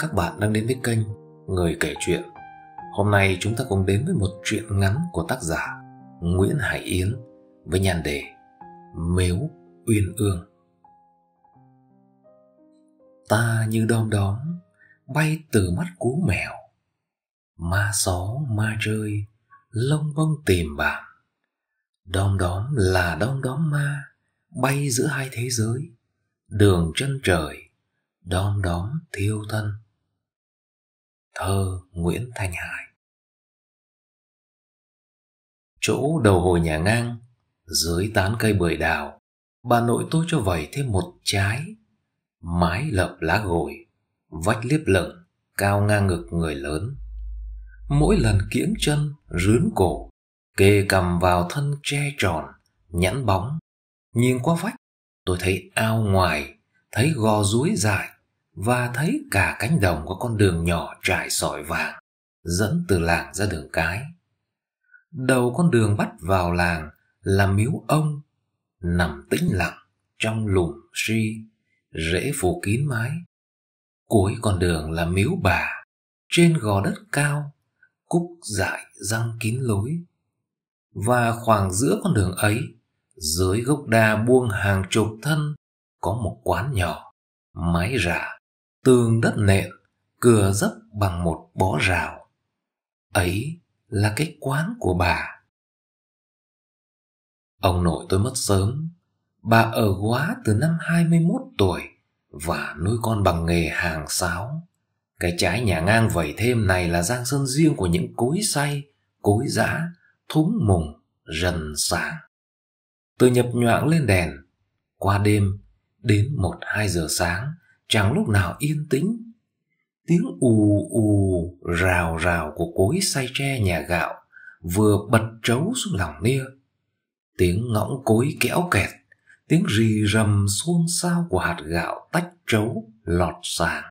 các bạn đang đến với kênh Người kể chuyện. Hôm nay chúng ta cùng đến với một truyện ngắn của tác giả Nguyễn Hải Yến với nhan đề Mếu Uyên Ương. Ta như đom đóm bay từ mắt cú mèo, ma só ma rơi, lông vông tìm bạn. Đom đóm là đom đóm ma, bay giữa hai thế giới, đường chân trời, đom đóm thiêu thân Thơ Nguyễn Thanh Hải Chỗ đầu hồi nhà ngang Dưới tán cây bưởi đào Bà nội tôi cho vẩy thêm một trái Mái lợp lá gồi Vách liếp lửng Cao ngang ngực người lớn Mỗi lần kiễng chân Rướn cổ Kê cầm vào thân tre tròn Nhẵn bóng Nhìn qua vách Tôi thấy ao ngoài Thấy gò rúi dài và thấy cả cánh đồng có con đường nhỏ trải sỏi vàng dẫn từ làng ra đường cái. Đầu con đường bắt vào làng là miếu ông nằm tĩnh lặng trong lùm suy rễ phủ kín mái. Cuối con đường là miếu bà trên gò đất cao cúc dại răng kín lối và khoảng giữa con đường ấy dưới gốc đa buông hàng chục thân có một quán nhỏ mái rạ tường đất nện, cửa dấp bằng một bó rào. Ấy là cái quán của bà. Ông nội tôi mất sớm, bà ở quá từ năm 21 tuổi và nuôi con bằng nghề hàng sáo. Cái trái nhà ngang vẩy thêm này là giang sơn riêng của những cối say, cối giã, thúng mùng, rần sàng. Từ nhập nhoạng lên đèn, qua đêm đến một hai giờ sáng, chẳng lúc nào yên tĩnh. Tiếng ù ù rào rào của cối xay tre nhà gạo vừa bật trấu xuống lòng nia. Tiếng ngõng cối kéo kẹt, tiếng rì rầm xôn xao của hạt gạo tách trấu lọt sàng.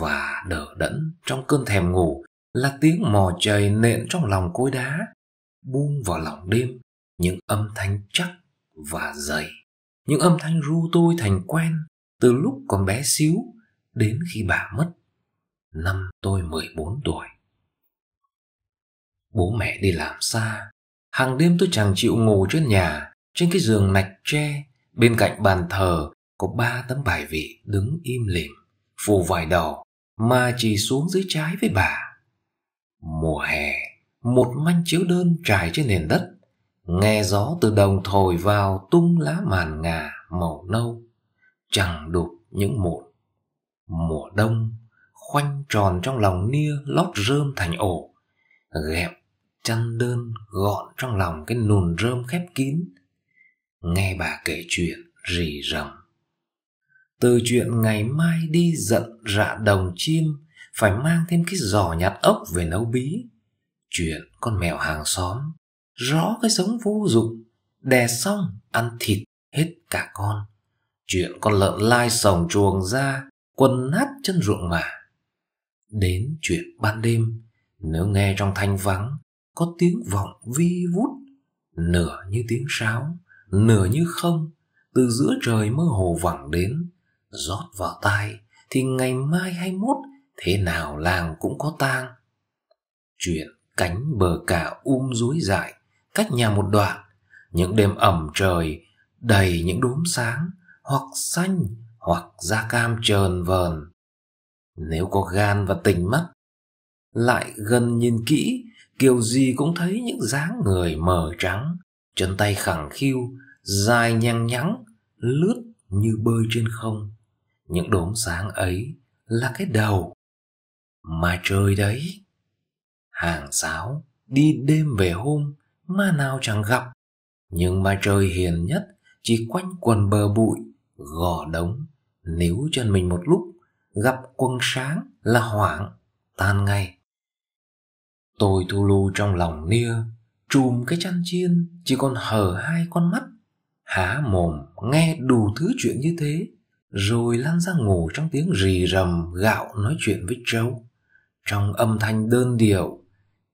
Và đỡ đẫn trong cơn thèm ngủ là tiếng mò trời nện trong lòng cối đá, buông vào lòng đêm những âm thanh chắc và dày, những âm thanh ru tôi thành quen từ lúc còn bé xíu đến khi bà mất năm tôi 14 tuổi. Bố mẹ đi làm xa, hàng đêm tôi chẳng chịu ngủ trên nhà, trên cái giường nạch tre, bên cạnh bàn thờ có ba tấm bài vị đứng im lìm, phủ vải đỏ mà chỉ xuống dưới trái với bà. Mùa hè, một manh chiếu đơn trải trên nền đất, nghe gió từ đồng thổi vào tung lá màn ngà màu nâu chẳng đụp những mụn. Mùa đông, khoanh tròn trong lòng nia lót rơm thành ổ, ghẹp chăn đơn gọn trong lòng cái nùn rơm khép kín. Nghe bà kể chuyện rì rầm. Từ chuyện ngày mai đi giận rạ đồng chim phải mang thêm cái giỏ nhặt ốc về nấu bí. Chuyện con mèo hàng xóm rõ cái sống vô dụng, đè xong ăn thịt hết cả con Chuyện con lợn lai sòng chuồng ra, quần nát chân ruộng mà. Đến chuyện ban đêm, nếu nghe trong thanh vắng, có tiếng vọng vi vút, nửa như tiếng sáo, nửa như không, từ giữa trời mơ hồ vẳng đến, rót vào tai, thì ngày mai hay mốt, thế nào làng cũng có tang. Chuyện cánh bờ cả um dúi dại, cách nhà một đoạn, những đêm ẩm trời, đầy những đốm sáng, hoặc xanh hoặc da cam trờn vờn nếu có gan và tình mắt lại gần nhìn kỹ kiểu gì cũng thấy những dáng người mờ trắng chân tay khẳng khiu dài nhăn nhắn lướt như bơi trên không những đốm sáng ấy là cái đầu mà trời đấy hàng sáo đi đêm về hôm ma nào chẳng gặp nhưng mà trời hiền nhất chỉ quanh quần bờ bụi gò đống níu chân mình một lúc gặp quân sáng là hoảng tan ngay tôi thu lu trong lòng nia chùm cái chăn chiên chỉ còn hở hai con mắt há mồm nghe đủ thứ chuyện như thế rồi lăn ra ngủ trong tiếng rì rầm gạo nói chuyện với trâu trong âm thanh đơn điệu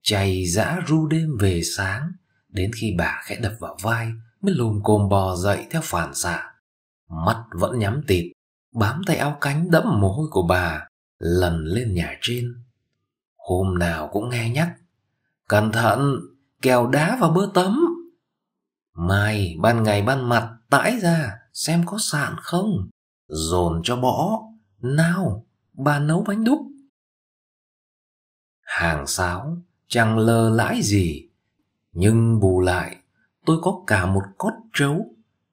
chày giã ru đêm về sáng đến khi bà khẽ đập vào vai mới lùm cồm bò dậy theo phản xạ mắt vẫn nhắm tịt, bám tay áo cánh đẫm mồ hôi của bà, lần lên nhà trên. Hôm nào cũng nghe nhắc, cẩn thận, kèo đá vào bữa tấm. Mai ban ngày ban mặt tãi ra xem có sạn không, dồn cho bỏ, nào, bà nấu bánh đúc. Hàng sáo chẳng lơ lãi gì, nhưng bù lại tôi có cả một cốt trấu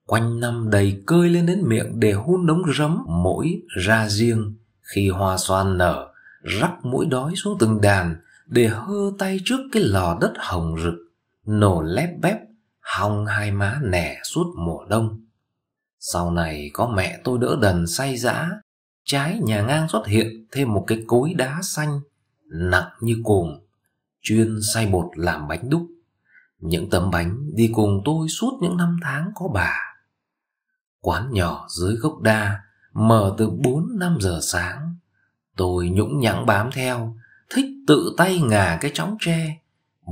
quanh năm đầy cơi lên đến miệng để hun đống rấm mỗi ra riêng khi hoa xoan nở rắc mũi đói xuống từng đàn để hơ tay trước cái lò đất hồng rực nổ lép bép hong hai má nẻ suốt mùa đông sau này có mẹ tôi đỡ đần say dã trái nhà ngang xuất hiện thêm một cái cối đá xanh nặng như cùm chuyên xay bột làm bánh đúc những tấm bánh đi cùng tôi suốt những năm tháng có bà quán nhỏ dưới gốc đa mở từ 4 năm giờ sáng. Tôi nhũng nhãng bám theo, thích tự tay ngả cái chóng tre,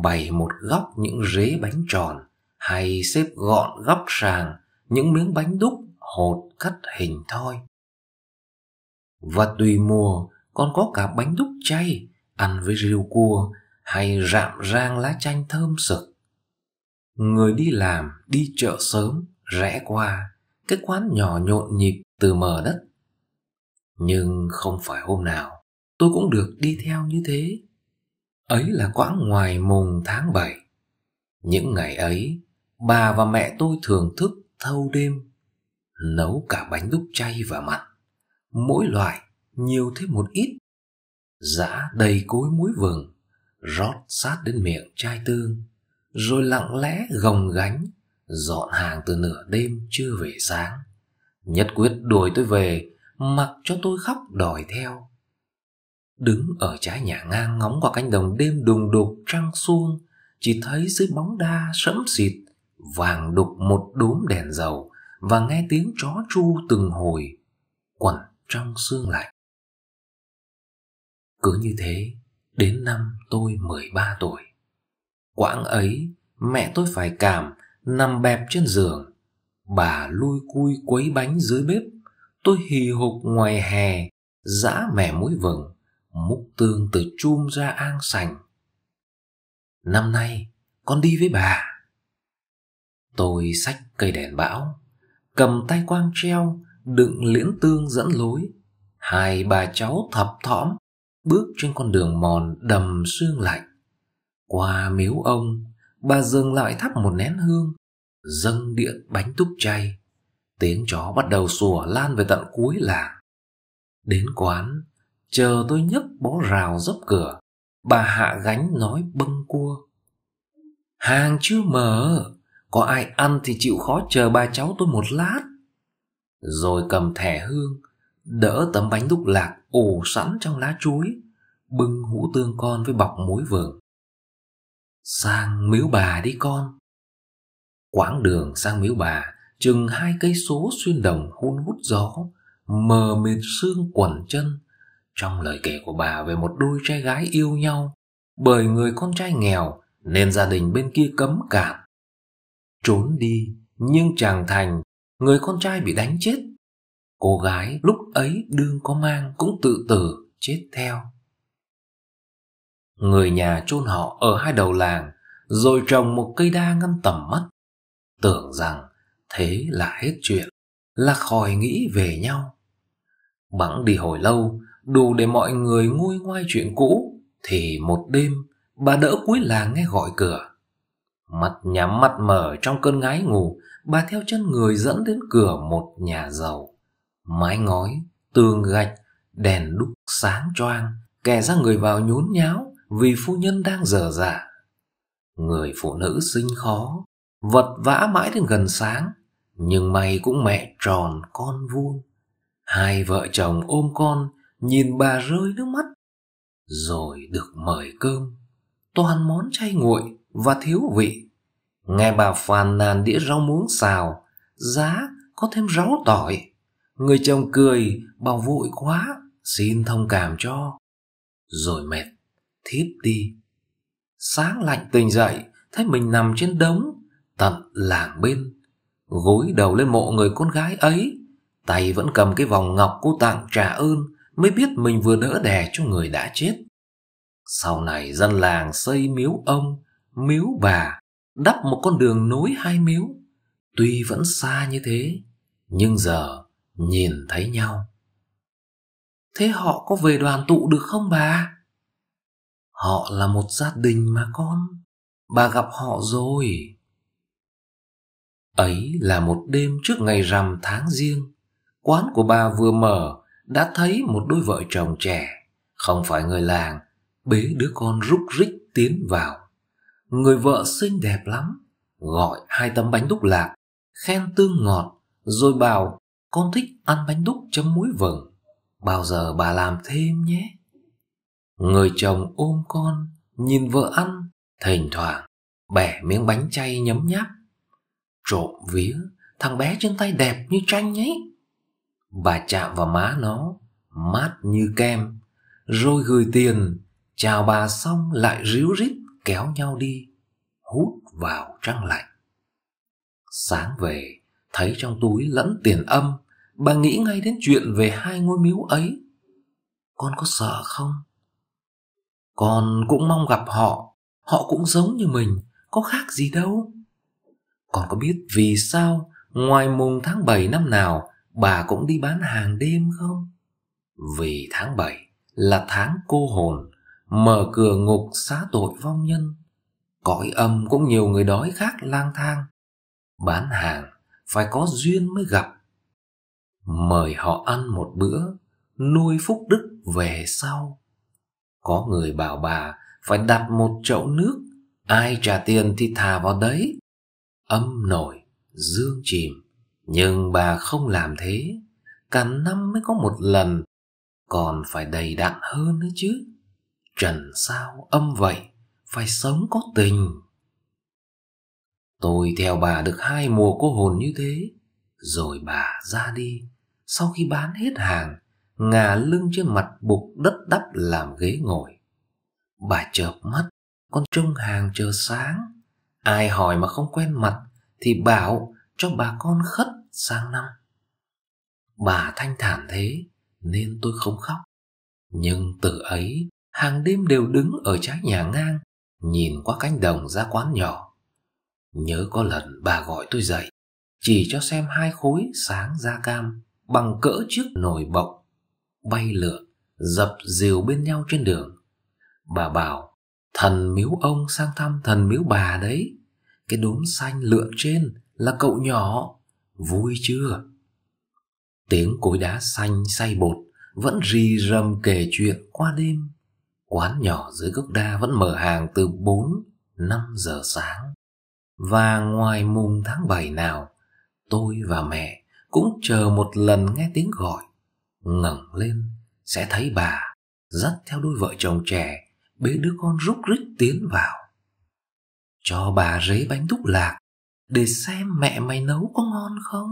bày một góc những rế bánh tròn hay xếp gọn góc sàng những miếng bánh đúc hột cắt hình thoi. Và tùy mùa còn có cả bánh đúc chay ăn với riêu cua hay rạm rang lá chanh thơm sực. Người đi làm, đi chợ sớm, rẽ qua cái quán nhỏ nhộn nhịp từ mờ đất. Nhưng không phải hôm nào tôi cũng được đi theo như thế. Ấy là quãng ngoài mùng tháng bảy Những ngày ấy, bà và mẹ tôi thường thức thâu đêm, nấu cả bánh đúc chay và mặn. Mỗi loại nhiều thêm một ít, giã đầy cối muối vừng, rót sát đến miệng chai tương, rồi lặng lẽ gồng gánh dọn hàng từ nửa đêm chưa về sáng nhất quyết đuổi tôi về mặc cho tôi khóc đòi theo đứng ở trái nhà ngang ngóng qua cánh đồng đêm đùng đục trăng suông chỉ thấy dưới bóng đa sẫm xịt vàng đục một đốm đèn dầu và nghe tiếng chó chu từng hồi quẩn trong sương lạnh cứ như thế đến năm tôi mười ba tuổi quãng ấy mẹ tôi phải cảm nằm bẹp trên giường. Bà lui cui quấy bánh dưới bếp, tôi hì hục ngoài hè, giã mẻ mũi vừng, múc tương từ chum ra an sành. Năm nay, con đi với bà. Tôi xách cây đèn bão, cầm tay quang treo, đựng liễn tương dẫn lối. Hai bà cháu thập thõm, bước trên con đường mòn đầm sương lạnh. Qua miếu ông, bà dừng lại thắp một nén hương, dâng điện bánh túc chay. Tiếng chó bắt đầu sủa lan về tận cuối làng. Đến quán, chờ tôi nhấc bó rào dốc cửa, bà hạ gánh nói bâng cua. Hàng chưa mở, có ai ăn thì chịu khó chờ ba cháu tôi một lát. Rồi cầm thẻ hương, đỡ tấm bánh đúc lạc ủ sẵn trong lá chuối, bưng hũ tương con với bọc muối vừng sang miếu bà đi con quãng đường sang miếu bà chừng hai cây số xuyên đồng hun hút gió mờ mịt xương quẩn chân trong lời kể của bà về một đôi trai gái yêu nhau bởi người con trai nghèo nên gia đình bên kia cấm cản trốn đi nhưng chàng thành người con trai bị đánh chết cô gái lúc ấy đương có mang cũng tự tử chết theo Người nhà chôn họ ở hai đầu làng Rồi trồng một cây đa ngăn tầm mắt Tưởng rằng thế là hết chuyện Là khỏi nghĩ về nhau Bẵng đi hồi lâu Đủ để mọi người nguôi ngoai chuyện cũ Thì một đêm Bà đỡ cuối làng nghe gọi cửa Mặt nhắm mặt mở trong cơn ngái ngủ Bà theo chân người dẫn đến cửa một nhà giàu Mái ngói, tường gạch, đèn đúc sáng choang Kẻ ra người vào nhốn nháo vì phu nhân đang dở dạ. Người phụ nữ sinh khó, vật vã mãi đến gần sáng, nhưng may cũng mẹ tròn con vuông. Hai vợ chồng ôm con, nhìn bà rơi nước mắt. Rồi được mời cơm, toàn món chay nguội và thiếu vị. Nghe bà phàn nàn đĩa rau muống xào, giá có thêm rau tỏi. Người chồng cười, bảo vội quá, xin thông cảm cho. Rồi mệt thiếp đi. Sáng lạnh tỉnh dậy, thấy mình nằm trên đống, tận làng bên. Gối đầu lên mộ người con gái ấy, tay vẫn cầm cái vòng ngọc cô tặng trả ơn, mới biết mình vừa đỡ đẻ cho người đã chết. Sau này dân làng xây miếu ông, miếu bà, đắp một con đường nối hai miếu. Tuy vẫn xa như thế, nhưng giờ nhìn thấy nhau. Thế họ có về đoàn tụ được không bà? Họ là một gia đình mà con. Bà gặp họ rồi. Ấy là một đêm trước ngày rằm tháng riêng. Quán của bà vừa mở, đã thấy một đôi vợ chồng trẻ, không phải người làng, bế đứa con rúc rích tiến vào. Người vợ xinh đẹp lắm, gọi hai tấm bánh đúc lạc, khen tương ngọt, rồi bảo con thích ăn bánh đúc chấm muối vừng. Bao giờ bà làm thêm nhé. Người chồng ôm con Nhìn vợ ăn Thỉnh thoảng Bẻ miếng bánh chay nhấm nháp Trộm vía Thằng bé trên tay đẹp như tranh ấy Bà chạm vào má nó Mát như kem Rồi gửi tiền Chào bà xong lại ríu rít Kéo nhau đi Hút vào trăng lạnh Sáng về Thấy trong túi lẫn tiền âm Bà nghĩ ngay đến chuyện về hai ngôi miếu ấy Con có sợ không? Con cũng mong gặp họ, họ cũng giống như mình, có khác gì đâu. Con có biết vì sao ngoài mùng tháng bảy năm nào bà cũng đi bán hàng đêm không? Vì tháng bảy là tháng cô hồn, mở cửa ngục xá tội vong nhân. Cõi âm cũng nhiều người đói khác lang thang. Bán hàng phải có duyên mới gặp. Mời họ ăn một bữa, nuôi phúc đức về sau. Có người bảo bà phải đặt một chậu nước, ai trả tiền thì thả vào đấy. Âm nổi, dương chìm, nhưng bà không làm thế. Cả năm mới có một lần, còn phải đầy đặn hơn nữa chứ. Trần sao âm vậy, phải sống có tình. Tôi theo bà được hai mùa cô hồn như thế, rồi bà ra đi. Sau khi bán hết hàng, ngả lưng trên mặt bục đất đắp làm ghế ngồi. Bà chợp mắt, con trông hàng chờ sáng. Ai hỏi mà không quen mặt thì bảo cho bà con khất sang năm. Bà thanh thản thế nên tôi không khóc. Nhưng từ ấy, hàng đêm đều đứng ở trái nhà ngang, nhìn qua cánh đồng ra quán nhỏ. Nhớ có lần bà gọi tôi dậy, chỉ cho xem hai khối sáng da cam bằng cỡ chiếc nồi bọc bay lượn dập dìu bên nhau trên đường bà bảo thần miếu ông sang thăm thần miếu bà đấy cái đốm xanh lượn trên là cậu nhỏ vui chưa tiếng cối đá xanh say bột vẫn rì rầm kể chuyện qua đêm quán nhỏ dưới gốc đa vẫn mở hàng từ bốn năm giờ sáng. Và ngoài mùng tháng bảy nào, tôi và mẹ cũng chờ một lần nghe tiếng gọi ngẩng lên sẽ thấy bà dắt theo đôi vợ chồng trẻ bế đứa con rúc rích tiến vào cho bà rế bánh đúc lạc để xem mẹ mày nấu có ngon không